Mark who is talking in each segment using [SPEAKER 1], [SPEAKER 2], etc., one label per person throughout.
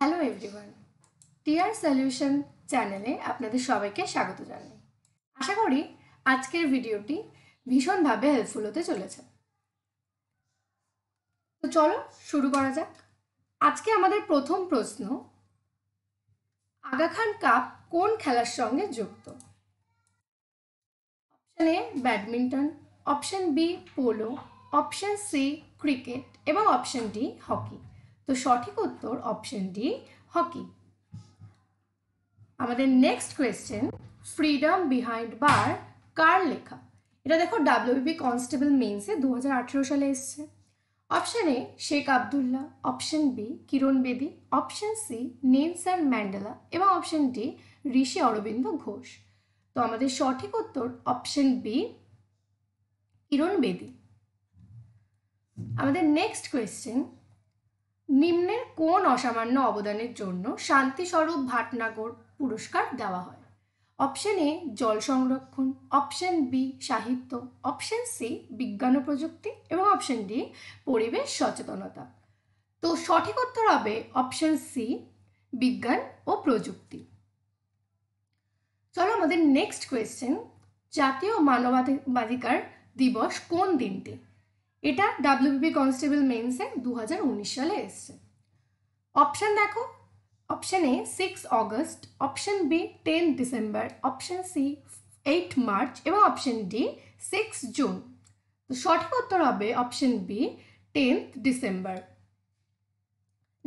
[SPEAKER 1] hello everyone TR solution চ্যানেলে আপনাদের সবাইকে স্বাগত জানাই আশা করি আজকের ভিডিওটি ভীষণভাবে হেল্পফুল হতে চলেছে তো চলো শুরু করা যাক আজকে আমাদের প্রথম প্রশ্ন আগা খান কাপ কোন খেলার সঙ্গে যুক্ত option A badminton option B polo option C cricket এবং অপশান ডি হকি তো সঠিক উত্তর অপশন ডি হকি আমাদের next question freedom behind bar কার লেখা এটা দেখো ডাব্লিউবি কনস্টেবল মেন্সে দু সালে এসছে option A Sheikh Abdullah option B Kiran Bedi option C Nelson Mandela এবং অপশন ডি ঋষি অরবিন্দ ঘোষ তো আমাদের সঠিক উত্তর অপশন বি কিরণ বেদী আমাদের নেক্সট কোয়েশ্চেন নিম্নের কোন অসামান্য অবদানের জন্য শান্তিস্বরূপ ভাটনাগর পুরস্কার দেওয়া হয় অপশন এ জল সংরক্ষণ অপশন বি সাহিত্য অপশন সি বিজ্ঞান ও প্রযুক্তি এবং অপশন ডি পরিবেশ সচেতনতা তো সঠিক উত্তর হবে অপশন সি বিজ্ঞান ও প্রযুক্তি চলো আমাদের নেক্সট কোয়েশ্চেন জাতীয় মানবাধিকার দিবস কোন দিনটি এটা ডাব্লিউবি কনস্টেবল মেন্সে দু সালে এসছে অপশান দেখো option A six August option B ten December option C eight March এবং অপশান ডি সিক্স জুন তো সঠিক উত্তর হবে option B tenth December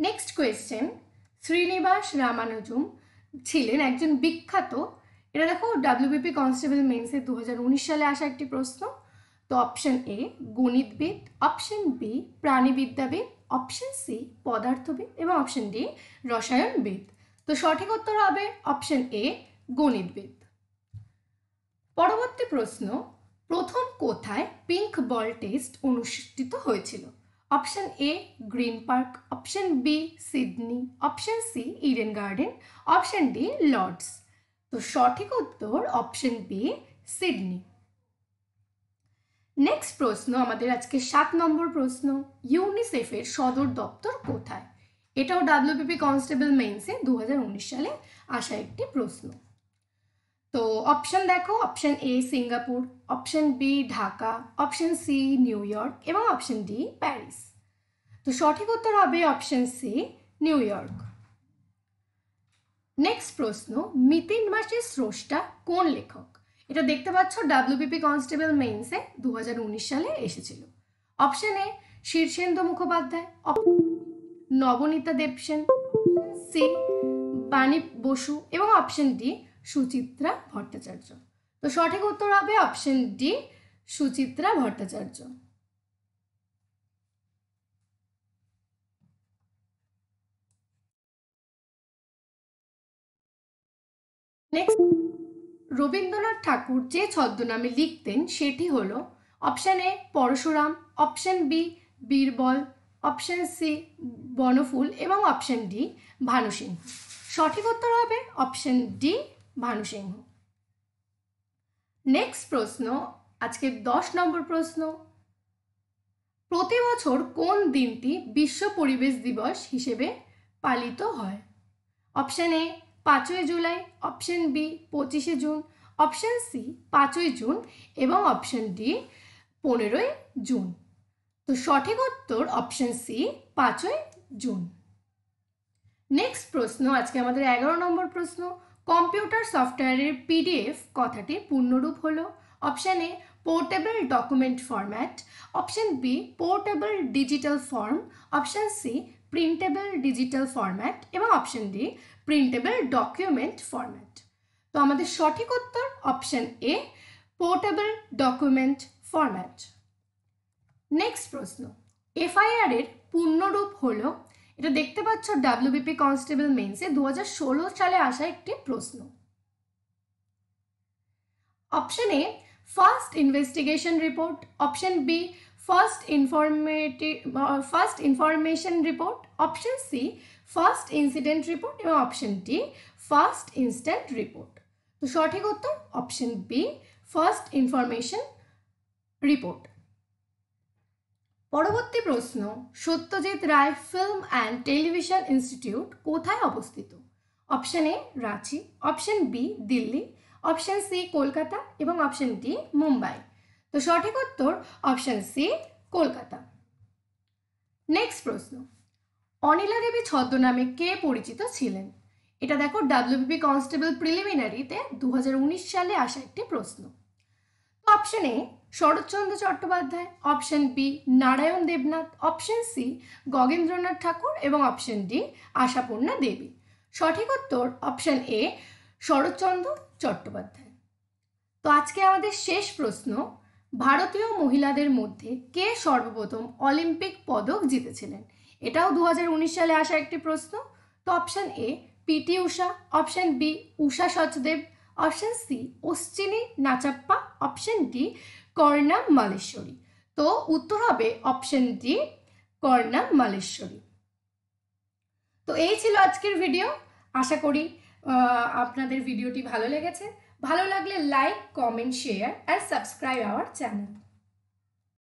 [SPEAKER 1] next question Srinivasa Ramanujan ছিলেন একজন বিখ্যাত এটা দেখো ডাব্লিউবিপি কনস্টেবল মেন্সে দু সালে আসা একটি প্রশ্ন তো অপশান এ গণিতবিদ অপশান বি প্রাণীবিদ্যাবিদ অপশান সি পদার্থবিদ এবং অপশান ডি রসায়নবিদ তো সঠিক উত্তর হবে অপশান এ গণিতবিদ পরবর্তী প্রশ্ন প্রথম কোথায় পিঙ্ক বল টেস্ট অনুষ্ঠিত হয়েছিল option A Green Park option B Sydney option C Eden Garden option D Lords তো সঠিক উত্তর অপশান বি সিডনি নেক্সট প্রশ্ন আমাদের আজকে সাত নম্বর প্রশ্ন ইউনিসেফের সদর দপ্তর কোথায় এটাও ডাব্লিউপিপি কনস্টেবল মেইনসে দু সালে আসা একটি প্রশ্ন তো অপশন দেখো option A Singapore option B Dhaka option C New York এবং অপশন ডি প্যারিস তো সঠিক উত্তর হবে option C New York next প্রশ্ন মিতিন মাসের স্রষ্টা কোন লেখক এটা দেখতে পাচ্ছ ডাব্লিউপিপি কনস্টেবল মেইনসে দু সালে এসেছিল option A Shirshendu Mukhopadhyay Nabanita Debsen C Bani Basu এবং অপশন ডি সুচিত্রা ভট্টাচার্য তো সঠিক উত্তর হবে option D Suchitra Bhattacharya next Rabindranath Thakur যে ছদ্মনামে লিখতেন সেটি হল option A Parashuram option B Birbal option C Banaphool এবং অপশান ডি ভানুসিংহ সঠিক উত্তর হবে অপশান ডি ভানুসিংহ নেক্সট প্রশ্ন আজকে দশ নম্বর প্রশ্ন প্রতি বছর কোন দিনটি বিশ্ব পরিবেশ দিবস হিসেবে পালিত হয় অপশান এ পাঁচই জুলাই অপশন বি পঁচিশে জুন অপশন সি পাঁচই জুন এবং অপশন ডি পনেরোই জুন তো সঠিক উত্তর অপশন সি পাঁচই জুন নেক্সট প্রশ্ন আজকে আমাদের এগারো নম্বর প্রশ্ন কম্পিউটার সফটওয়্যারের পিডিএফ কথাটি পূর্ণরূপ হলো option A portable document format option B portable digital form option C printable digital format এবং option D printable document format তো আমাদের সঠিক উত্তর option A portable document format next প্রশ্ন এফআইআর এর পূর্ণরূপ হলো এটা দেখতে পাচ্ছ ডাব্লিউবিপি কনস্টেবল মেন্সে দু সালে আসা একটি প্রশ্ন option A first investigation report option B first informative uh, first information report option C first incident report এবং option D first instant report তো সঠিক উত্তর option B first information report পরবর্তী প্রশ্ন Satyajit Ray film and television institute কোথায় অবস্থিত option A Ranchi option B Delhi option C Kolkata এবং option D Mumbai তো সঠিক উত্তর অপশন সি কলকাতা নেক্সট প্রশ্ন অনিলা দেবী ছদ্মনামে কে পরিচিত ছিলেন এটা দেখো ডাব্লিউবিপি কনস্টেবল প্রিলিমিনারিতে দু সালে আসা একটি প্রশ্ন option A Sharatchandra Chattopadhyay option B Narayan Debnath option C Gaganendranath Thakur এবং অপশন ডি আশাপূর্ণা দেবী সঠিক উত্তর অপশন এ শরৎচন্দ্র চট্টোপাধ্যায় তো আজকে আমাদের শেষ প্রশ্ন ভারতীয় মহিলাদের মধ্যে কে সর্বপ্রথম অলিম্পিক পদক জিতেছিলেন এটাও দু সালে আসা একটি প্রশ্ন তো option A PT Usha option B Usha Sachdev option C Ashwini Nachappa option D Karnam Malleswari তো উত্তর হবে অপশান ডি কর্ণাম মালেশ্বরী তো এই ছিল আজকের ভিডিও আশা করি আপনাদের ভিডিওটি ভালো লেগেছে ভালো লাগলে like comment share and subscribe our channel